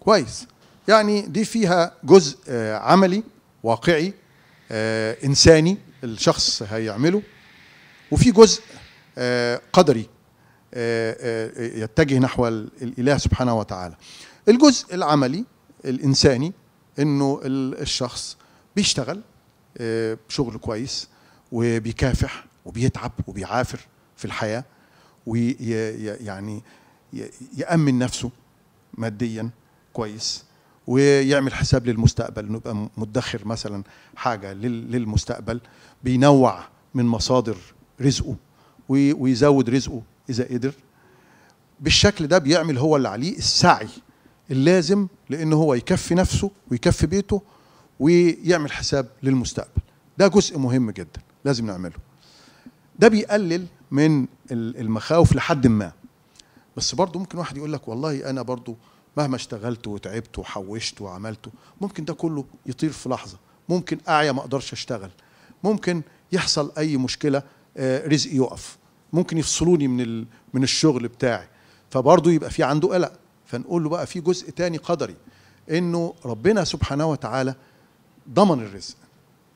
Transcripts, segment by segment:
كويس يعني دي فيها جزء آه، عملي واقعي آه، انساني الشخص هيعمله وفي جزء آه، قدري يتجه نحو الاله سبحانه وتعالى الجزء العملي الانساني انه الشخص بيشتغل شغل كويس وبيكافح وبيتعب وبيعافر في الحياه ويعني يامن نفسه ماديا كويس ويعمل حساب للمستقبل انه يبقى مدخر مثلا حاجه للمستقبل بينوع من مصادر رزقه ويزود رزقه اذا قدر بالشكل ده بيعمل هو اللي عليه السعي اللازم لان هو يكفي نفسه ويكفي بيته ويعمل حساب للمستقبل ده جزء مهم جدا لازم نعمله ده بيقلل من المخاوف لحد ما بس برضه ممكن واحد يقول لك والله انا برضه مهما اشتغلت وتعبت وحوشت وعملت ممكن ده كله يطير في لحظه ممكن اعيا ما اقدرش اشتغل ممكن يحصل اي مشكله آه، رزقي يقف ممكن يفصلوني من من الشغل بتاعي فبرضه يبقى في عنده قلق فنقول له بقى في جزء تاني قدري انه ربنا سبحانه وتعالى ضمن الرزق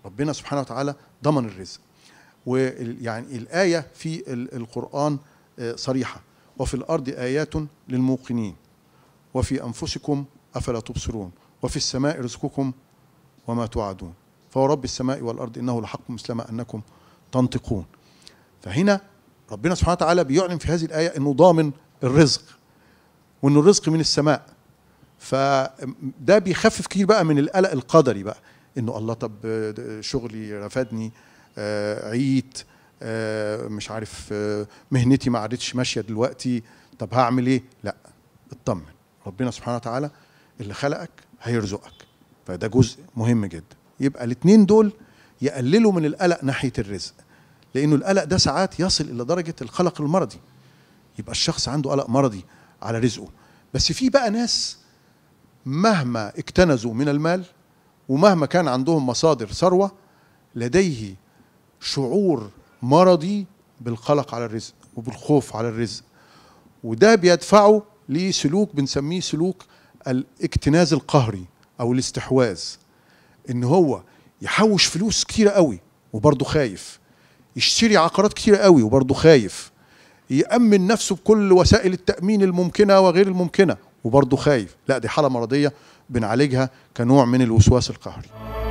ربنا سبحانه وتعالى ضمن الرزق ويعني الايه في القران آه، صريحه وفي الارض ايات للموقنين وفي أنفسكم أفلا تبصرون وفي السماء رزقكم وما توعدون فهو رب السماء والأرض إنه لحق مثلما أنكم تنطقون فهنا ربنا سبحانه وتعالى بيعلن في هذه الآية أنه ضامن الرزق وأن الرزق من السماء فده بيخفف كتير بقى من القلق القدري بقى انه الله طب شغلي رفدني آه، عيت آه، مش عارف آه، مهنتي ما عادتش ماشيه دلوقتي طب هعمل ايه لا اطمن ربنا سبحانه وتعالى اللي خلقك هيرزقك فده جزء مهم جدا يبقى الاثنين دول يقللوا من القلق ناحيه الرزق لانه القلق ده ساعات يصل الى درجه القلق المرضي يبقى الشخص عنده قلق مرضي على رزقه بس في بقى ناس مهما اكتنزوا من المال ومهما كان عندهم مصادر ثروه لديه شعور مرضي بالقلق على الرزق وبالخوف على الرزق وده بيدفعه ليه سلوك بنسميه سلوك الاكتناز القهري او الاستحواذ ان هو يحوش فلوس كتيره قوي وبرضه خايف يشتري عقارات كتيره قوي وبرضه خايف يأمن نفسه بكل وسائل التأمين الممكنة وغير الممكنة وبرضه خايف لا دي حالة مرضية بنعالجها كنوع من الوسواس القهري